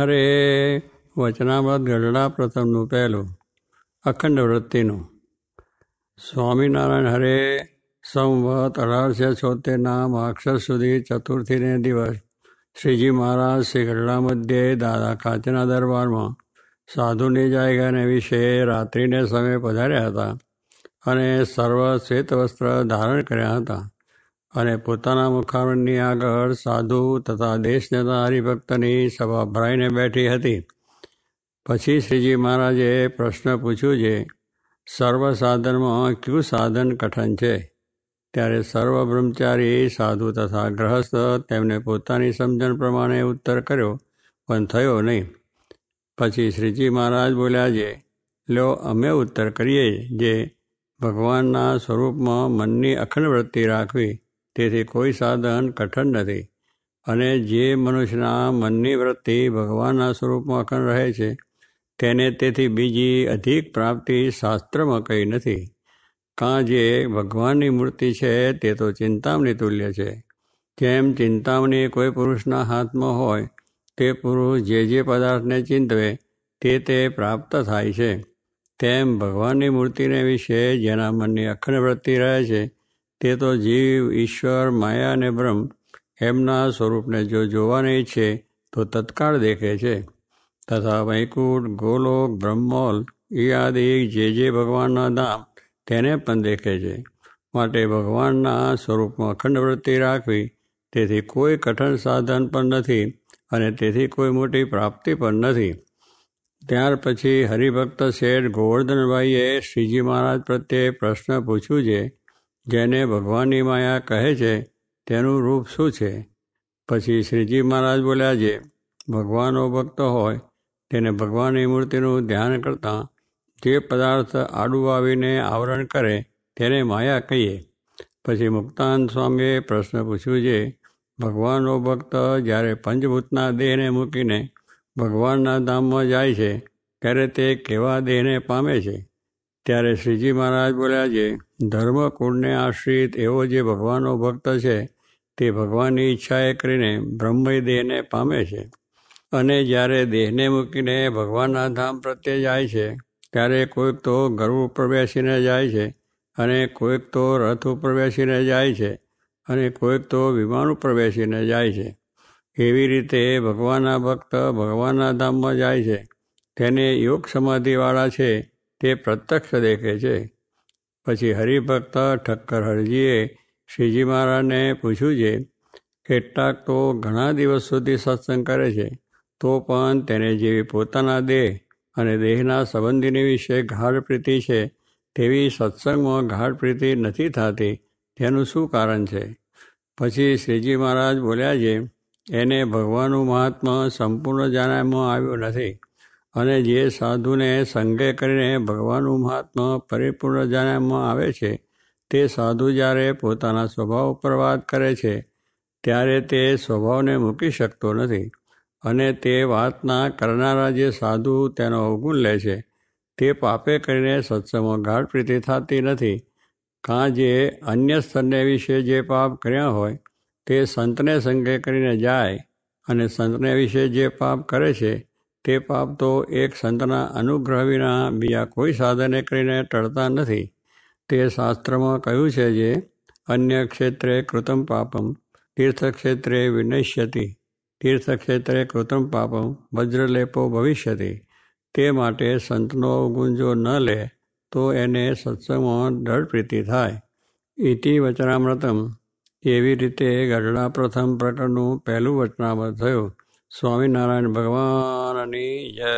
અરે વચનામૃત ગઢડા પ્રથમનું પહેલું અખંડ વૃત્તિનું સ્વામિનારાયણ હરે સંવત અઢારસો છોતેરના માક્ષર સુધી ચતુર્થીને દિવસ શ્રીજી મહારાજ શ્રી ગઢડા મધ્યે દાદા કાચના દરબારમાં સાધુની નિજાયગાને વિશે રાત્રિને સમયે પધાર્યા હતા અને સર્વ શ્વેત વસ્ત્ર ધારણ કર્યા હતા અને પોતાના મુખારણની આગળ સાધુ તથા દેશ જતા હરિભક્તની સભા ભરાઈને બેઠી હતી પછી શ્રીજી મહારાજે પ્રશ્ન પૂછ્યું છે સર્વ સાધનમાં કયું સાધન કઠન છે ત્યારે સર્વ બ્રહ્મચારી સાધુ તથા ગ્રહસ્થ તેમને પોતાની સમજણ પ્રમાણે ઉત્તર કર્યો પણ થયો નહીં પછી શ્રીજી મહારાજ બોલ્યા છે લો અમે ઉત્તર કરીએ જે ભગવાનના સ્વરૂપમાં મનની અખંડ વૃત્તિ રાખવી તેથી કોઈ સાધન કઠણ નથી અને જે મનુષ્યના મનની વૃત્તિ ભગવાનના સ્વરૂપમાં અખંડ રહે છે તેને તેથી બીજી અધિક પ્રાપ્તિ શાસ્ત્રમાં કંઈ નથી કાં જે ભગવાનની મૂર્તિ છે તે તો ચિંતામણી તુલ્ય છે જેમ ચિંતામણી કોઈ પુરુષના હાથમાં હોય તે પુરુષ જે જે પદાર્થને ચિંતવે તે તે પ્રાપ્ત થાય છે તેમ ભગવાનની મૂર્તિને વિશે જેના મનની અખંડ વૃત્તિ રહે છે તે તો જીવ ઈશ્વર માયા અને બ્રહ્મ એમના સ્વરૂપને જો જોવાને છે તો તત્કાળ દેખે છે તથા વૈકુંઠ ગોલોક બ્રહ્મોલ યાદ એક જે જે ભગવાનના નામ તેને પણ દેખે છે માટે ભગવાનના સ્વરૂપમાં અખંડ વૃત્તિ રાખવી તેથી કોઈ કઠણ સાધન પણ નથી અને તેથી કોઈ મોટી પ્રાપ્તિ પણ નથી ત્યાર પછી હરિભક્ત શેઠ ગોવર્ધનભાઈએ શ્રીજી મહારાજ પ્રત્યે પ્રશ્ન પૂછ્યું છે જેને ભગવાનની માયા કહે છે તેનું રૂપ શું છે પછી શ્રીજી મહારાજ બોલ્યા છે ભગવાનનો ભક્ત હોય તેને ભગવાનની મૂર્તિનું ધ્યાન કરતાં જે પદાર્થ આડું આવીને આવરણ કરે તેને માયા કહીએ પછી મુક્તાન સ્વામીએ પ્રશ્ન પૂછ્યું છે ભગવાનનો ભક્ત જ્યારે પંચભૂતના દેહને મૂકીને ભગવાનના ધામમાં જાય છે ત્યારે તે કેવા દેહને પામે છે ત્યારે શ્રીજી મહારાજ બોલ્યા છે ધર્મકુળને આશ્રિત એવો જે ભગવાનનો ભક્ત છે તે ભગવાનની ઈચ્છાએ કરીને બ્રહ્મય દેહને પામે છે અને જ્યારે દેહને મૂકીને ભગવાનના ધામ પ્રત્યે જાય છે ત્યારે કોઈક તો ઘર ઉપર બેસીને જાય છે અને કોઈક તો રથ ઉપર બેસીને જાય છે અને કોઈક તો વિમાન ઉપર બેસીને જાય છે એવી રીતે ભગવાનના ભક્ત ભગવાનના ધામમાં જાય છે તેને યોગ સમાધિવાળા છે તે પ્રત્યક્ષ દેખે છે પછી હરિભક્ત ઠક્કર હરજીએ શ્રીજી મહારાજને પૂછ્યું છે કેટલાક તો ઘણા દિવસ સુધી સત્સંગ કરે છે તો પણ તેને જેવી પોતાના દેહ અને દેહના સંબંધીની વિશે ગાઢ પ્રીતિ છે તેવી સત્સંગમાં ગાઢ પ્રીતિ નથી થતી તેનું શું કારણ છે પછી શ્રીજી મહારાજ બોલ્યા છે એને ભગવાનનું મહાત્મા સંપૂર્ણ જાણવામાં આવ્યું નથી અને જે સાધુને સંગે કરીને ભગવાનનું મહાત્મા પરિપૂર્ણ જાણવામાં આવે છે તે સાધુ જ્યારે પોતાના સ્વભાવ ઉપર વાત કરે છે ત્યારે તે સ્વભાવને મૂકી શકતો નથી અને તે વાતના કરનારા જે સાધુ તેનો અવગુણ લે છે તે પાપે કરીને સત્સંગમાં ગાઢ પ્રીતિ થતી નથી કાં જે અન્ય સ્તરને વિશે જે પાપ કર્યા હોય તે સંતને સંગે કરીને જાય અને સંતને વિશે જે પાપ કરે છે તે પાપ તો એક સંતના અનુગ્રહ વિના બીજા કોઈ સાધને કરીને ટળતા નથી તે શાસ્ત્રમાં કહ્યું છે જે અન્ય ક્ષેત્રે કૃતમ પાપમ તીર્થક્ષેત્રે વિનશ્યતિ તીર્થક્ષેત્રે કૃતમ પાપમ વજ્રલેપો ભવિષ્યતિ તે માટે સંતનો ગુણ જો ન લે તો એને સત્સંગમાં દળ પ્રીતિ થાય ઇતિ વચનામૃતમ એવી રીતે ગઢડા પ્રથમ પ્રકરણનું પહેલું વચનામૃત થયું સ્વામિનારાયણ ભગવાનની જય